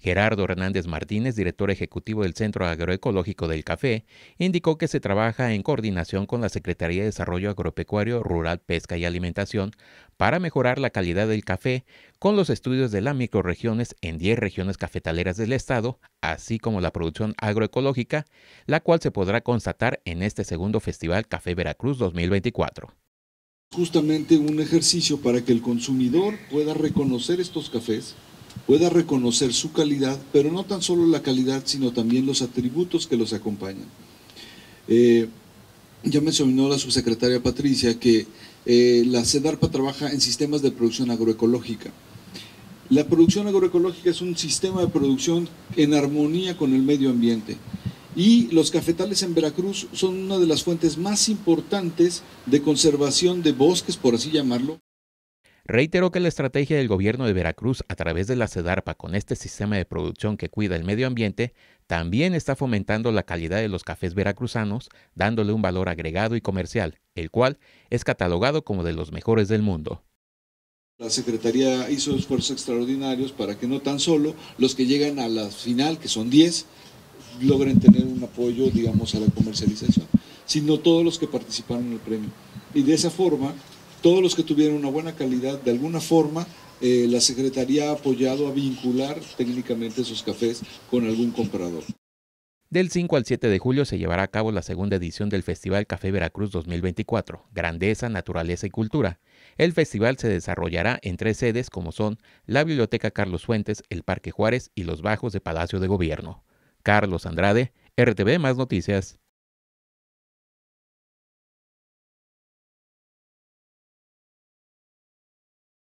Gerardo Hernández Martínez, director ejecutivo del Centro Agroecológico del Café, indicó que se trabaja en coordinación con la Secretaría de Desarrollo Agropecuario, Rural, Pesca y Alimentación para mejorar la calidad del café con los estudios de las microregiones en 10 regiones cafetaleras del estado, así como la producción agroecológica, la cual se podrá constatar en este segundo Festival Café Veracruz 2024 justamente un ejercicio para que el consumidor pueda reconocer estos cafés pueda reconocer su calidad, pero no tan solo la calidad, sino también los atributos que los acompañan. Eh, ya mencionó la subsecretaria Patricia que eh, la SEDARPA trabaja en sistemas de producción agroecológica. La producción agroecológica es un sistema de producción en armonía con el medio ambiente. Y los cafetales en Veracruz son una de las fuentes más importantes de conservación de bosques, por así llamarlo, Reiteró que la estrategia del gobierno de Veracruz a través de la CEDARPA con este sistema de producción que cuida el medio ambiente también está fomentando la calidad de los cafés veracruzanos, dándole un valor agregado y comercial, el cual es catalogado como de los mejores del mundo. La Secretaría hizo esfuerzos extraordinarios para que no tan solo los que llegan a la final, que son 10, logren tener un apoyo, digamos, a la comercialización, sino todos los que participaron en el premio. Y de esa forma todos los que tuvieron una buena calidad, de alguna forma, eh, la Secretaría ha apoyado a vincular técnicamente esos cafés con algún comprador. Del 5 al 7 de julio se llevará a cabo la segunda edición del Festival Café Veracruz 2024, Grandeza, Naturaleza y Cultura. El festival se desarrollará en tres sedes como son la Biblioteca Carlos Fuentes, el Parque Juárez y los Bajos de Palacio de Gobierno. Carlos Andrade, RTV Más Noticias.